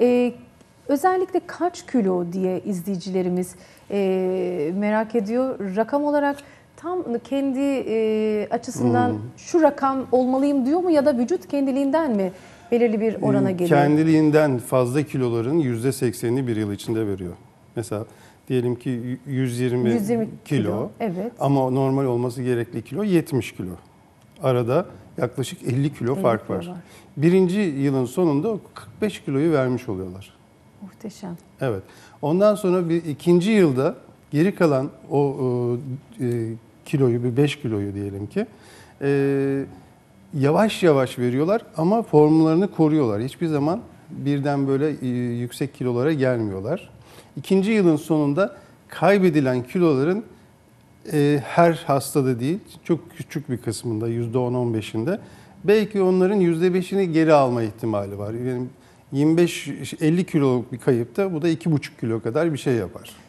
E, özellikle kaç kilo diye izleyicilerimiz e, merak ediyor. Rakam olarak tam kendi e, açısından hmm. şu rakam olmalıyım diyor mu ya da vücut kendiliğinden mi belirli bir orana ee, geliyor? Kendiliğinden fazla kiloların %80'ini bir yıl içinde veriyor. Mesela diyelim ki 120, 120 kilo, kilo evet. ama normal olması gerekli kilo 70 kilo. Arada yaklaşık 50 kilo 50 fark kilo var. var. Birinci yılın sonunda 45 kiloyu vermiş oluyorlar. Muhteşem. Evet. Ondan sonra bir ikinci yılda geri kalan o e, e kiloyu bir 5 kiloyu diyelim ki e, yavaş yavaş veriyorlar ama formlarını koruyorlar. Hiçbir zaman birden böyle e, yüksek kilolara gelmiyorlar. İkinci yılın sonunda kaybedilen kiloların e, her hastada değil, çok küçük bir kısmında, %10-15'inde. Belki onların %5'ini geri alma ihtimali var. Yani 25-50 kiloluk bir kayıpta bu da 2,5 kilo kadar bir şey yapar.